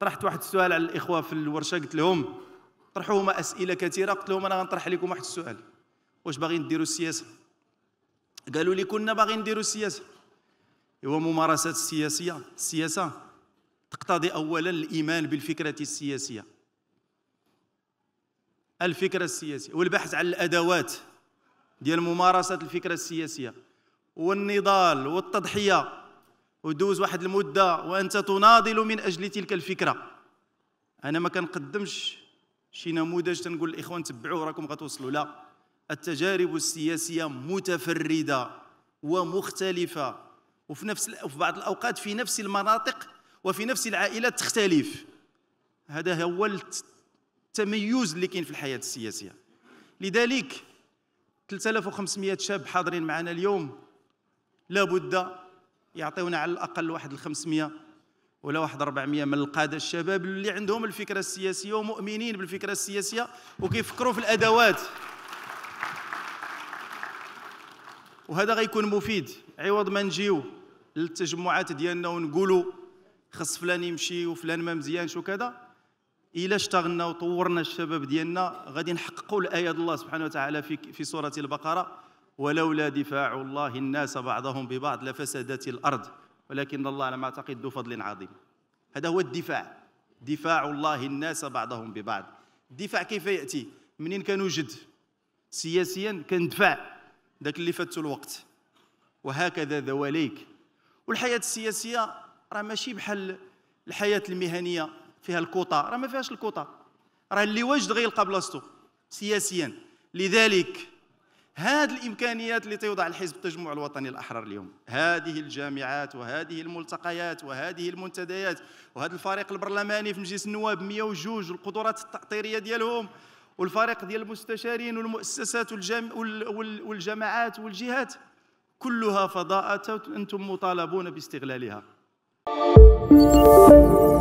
طرحت واحد السؤال على الاخوه في الورشه قلت لهم طرحوا هما اسئله كثيره قلت لهم انا غنطرح لكم واحد السؤال واش باغيين ديروا السياسه قالوا لي كنا باغيين نديروا السياسه هو ممارسات السياسيه السياسه تقتضي اولا الايمان بالفكره السياسيه الفكره السياسيه والبحث عن الادوات ديال ممارسه الفكره السياسيه والنضال والتضحيه ودوز واحد المده وانت تناضل من اجل تلك الفكره انا ما كنقدمش شي نموذج تنقول الاخوان تبعوه راكم غتوصلوا لا التجارب السياسيه متفرده ومختلفه وفي نفس في بعض الاوقات في نفس المناطق وفي نفس العائلات تختلف هذا هو التميز اللي كاين في الحياه السياسيه لذلك 3500 شاب حاضرين معنا اليوم لابد يعطيونا على الاقل واحد 500 ولا واحد 400 من القاده الشباب اللي عندهم الفكره السياسيه ومؤمنين بالفكره السياسيه وكيفكروا في الادوات وهذا غيكون مفيد عوض ما نجيو للتجمعات ديالنا ونقولوا خص فلان يمشي وفلان ما مزيانش وكذا الا اشتغلنا وطورنا الشباب ديالنا غادي نحققوا الايه الله سبحانه وتعالى في في سوره البقره ولولا دفاع الله الناس بعضهم ببعض لفسدت الارض ولكن الله على ما اعتقد ذو فضل عظيم هذا هو الدفاع دفاع الله الناس بعضهم ببعض الدفاع كيف ياتي منين كنوجد سياسيا كندفع ذاك اللي فاتو الوقت وهكذا ذواليك والحياه السياسيه راه ماشي بحال الحياه المهنيه فيها الكوطه راه ما فيهاش الكوطه راه اللي واجد غيلقى بلاصتو سياسيا لذلك هذه الامكانيات اللي تيوضع الحزب التجمع الوطني الاحرار اليوم هذه الجامعات وهذه الملتقيات وهذه المنتديات وهذا الفريق البرلماني في مجلس النواب 102 القدرات التأطيرية ديالهم والفريق ديال المستشارين والمؤسسات والجام والجماعات والجهات كلها فضاءات انتم مطالبون باستغلالها